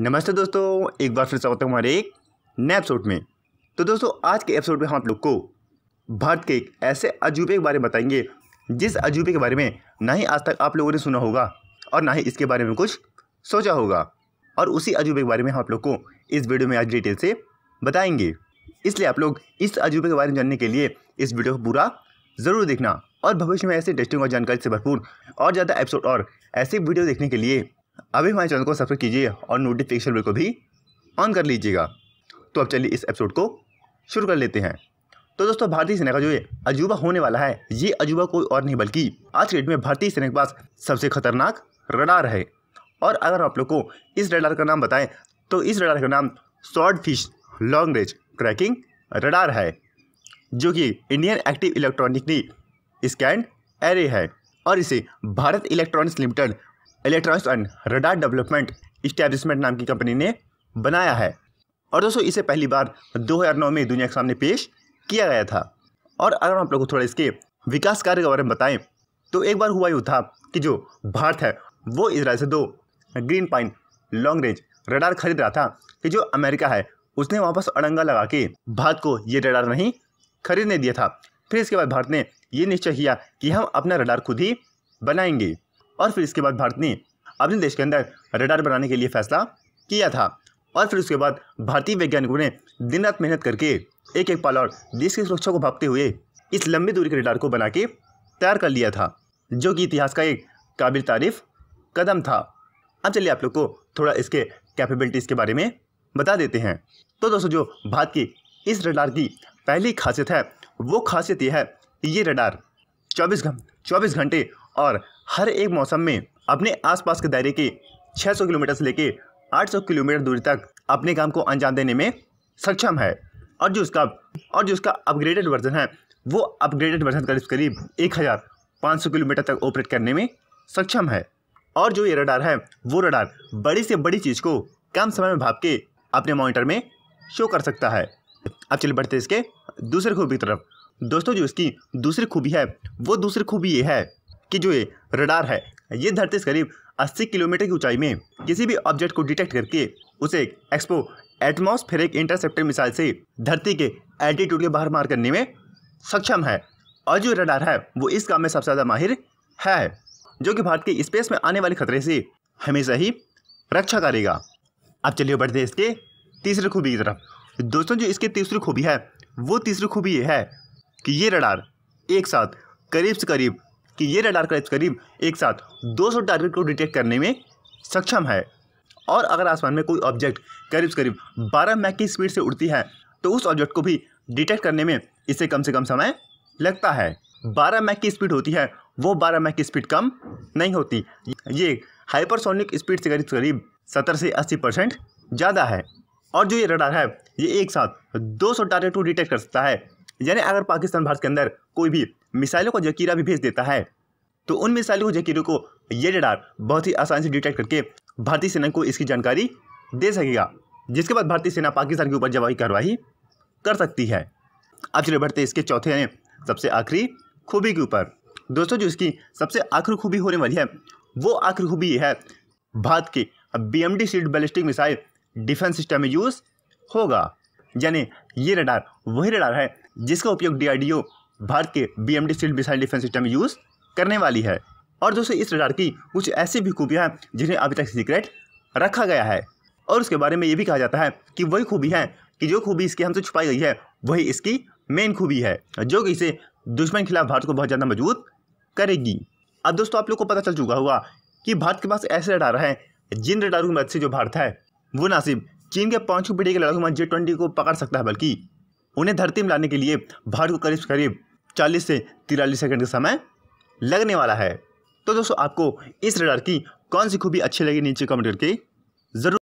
नमस्ते दोस्तों एक बार फिर स्वागत है हमारे एक नए एपिसोड में तो दोस्तों आज के एपिसोड में हम आप लोग को भारत के एक ऐसे अजूबे के बारे में बताएंगे जिस अजूबे के बारे में ना ही आज तक आप लोगों ने सुना होगा और ना ही इसके बारे में कुछ सोचा होगा और उसी अजूबे के बारे में हम आप लोग को इस वीडियो में आज डिटेल से बताएंगे इसलिए आप लोग इस अजूबे के बारे में जानने के लिए इस वीडियो को पूरा ज़रूर देखना और भविष्य में ऐसे इंटरेस्टिंग और जानकारी से भरपूर और ज़्यादा एपिसोड और ऐसे वीडियो देखने के लिए अभी हमारे चैनल को सब्सक्राइब कीजिए और नोटिफिकेशन बिल को भी ऑन कर लीजिएगा तो अब चलिए इस एपिसोड को शुरू कर लेते हैं तो दोस्तों भारतीय सेना का जो ये अजूबा होने वाला है ये अजूबा कोई और नहीं बल्कि आज के डेट में भारतीय सेना के पास सबसे खतरनाक रडार है और अगर आप लोग को इस रडार का नाम बताएं तो इस रडार का नाम swordfish long range tracking radar है जो कि Indian active electronically scanned array है और इसे Bharat electronics limited electronics and radar development establishment नाम की कंपनी ने बनाया है और दोस्तों इसे पहली बार 2009 में दुनिया के सामने पेश किया गया था और अगर हम आप लोग को थोड़ा इसके विकास कार्य के बारे में बताएं तो एक बार हुआ यूँ था कि जो भारत है वो इसराइल से दो green pine long range radar खरीद रहा था कि जो अमेरिका है उसने वापस अड़ंगा लगा के भारत को ये रडार नहीं खरीदने दिया था फिर इसके बाद भारत ने ये निश्चय किया कि हम अपना रडार खुद ही बनाएंगे और फिर इसके बाद भारत ने अपने देश के अंदर रडार बनाने के लिए फैसला किया था और फिर उसके बाद भारतीय वैज्ञानिकों ने दिन रात मेहनत करके एक एक पल और देश की सुरक्षा को भागते हुए इस लंबी दूरी के रडार को बना के तैयार कर लिया था जो कि इतिहास का एक काबिल तारीफ कदम था अब चलिए आप लोग को थोड़ा इसके कैपेबिलिटीज़ के बारे में बता देते हैं तो दोस्तों जो भारत की इस रडार की पहली खासियत है वो खासियत यह है ये रडार 24 घंटे 24 घंटे और हर एक मौसम में अपने आसपास के दायरे के 600 किलोमीटर से लेकर 800 किलोमीटर दूरी तक अपने काम को अंजाम देने में सक्षम है और जो उसका और जो उसका अपग्रेडेड वर्जन है वो अपग्रेडेड वर्जन करीब करीब एक हज़ार पाँच सौ किलोमीटर तक ऑपरेट करने में सक्षम है और जो ये रडार है वो रडार बड़ी से बड़ी चीज़ को कम समय में भाप के अपने मॉनिटर में शो कर सकता है अब चलिए बढ़ते इसके दूसरे खूबी की तरफ दोस्तों जो इसकी दूसरी खूबी है वो दूसरी खूबी ये है कि जो ये रडार है ये धरती से करीब 80 किलोमीटर की ऊंचाई में किसी भी ऑब्जेक्ट को डिटेक्ट करके उसे एक एक्सपो एटमॉस्फेरिक इंटरसेप्टर मिसाइल से धरती के एल्टीट्यूड के बाहर मार करने में सक्षम है और जो रडार है वो इस काम में सबसे ज़्यादा माहिर है जो कि भारत के स्पेस में आने वाले खतरे से हमेशा ही रक्षा करेगा अब चलिए बढ़ते इसके तीसरे खूबी की तरफ दोस्तों जो इसकी तीसरी खूबी है वो तीसरी खूबी ये है कि ये रडार एक साथ करीब से करीब कि ये रडार क्रैप्स करीब एक साथ 200 टारगेट को डिटेक्ट करने में सक्षम है और अगर आसमान में कोई ऑब्जेक्ट करीब करीब 12 मैक की स्पीड से उड़ती है तो उस ऑब्जेक्ट को भी डिटेक्ट करने में इससे कम से कम समय लगता है 12 मैक की स्पीड होती है वो 12 मैक की स्पीड कम नहीं होती ये हाइपरसोनिक स्पीड से करीब करीब सत्तर से अस्सी परसेंट ज़्यादा है और जो ये रडार है ये एक साथ दो टारगेट को डिटेक्ट कर सकता है यानी अगर पाकिस्तान भारत के अंदर कोई भी मिसाइलों का जकीरा भी भेज देता है तो उन मिसाइलों के जकीरों को ये रडार बहुत ही आसानी से डिटेक्ट करके भारतीय सेना को इसकी जानकारी दे सकेगा जिसके बाद भारतीय सेना पाकिस्तान के ऊपर जवाबी कार्रवाई कर सकती है अब चले बढ़ते इसके चौथे यानी सबसे आखिरी खूबी के ऊपर दोस्तों जो इसकी सबसे आखिरी खूबी होने वाली है वो आखिरी खूबी है भारत के बी एम डी सीड बैलिस्टिक मिसाइल डिफेंस सिस्टम में यूज़ होगा यानी ये रडार वही रडार है जिसका उपयोग डीआरडीओ भारत के B M D missile defence system में यूज़ करने वाली है और दोस्तों इस रडार की कुछ ऐसी भी खूबियाँ हैं जिन्हें अभी तक सीक्रेट रखा गया है और उसके बारे में ये भी कहा जाता है कि वही खूबी है कि जो खूबी इसकी हमसे छुपाई गई है वही इसकी मेन खूबी है जो कि इसे दुश्मन खिलाफ भारत को बहुत ज़्यादा मजबूत करेगी अब दोस्तों आप लोग को पता चल चुका हुआ कि भारत के पास ऐसे रडार हैं जिन रडारों की मदद से जो भारत है वो ना सिर्फ चीन के पाँचों पीढ़ी के लड़ाकू में जे ट्वेंटी को पकड़ सकता है बल्कि उन्हें धरती में लाने के लिए भारत को करीब करीब चालीस से तिरालीस सेकंड का समय लगने वाला है तो दोस्तों आपको इस रडार की कौन सी खूबी अच्छी लगी नीचे कमेंट करके ज़रूर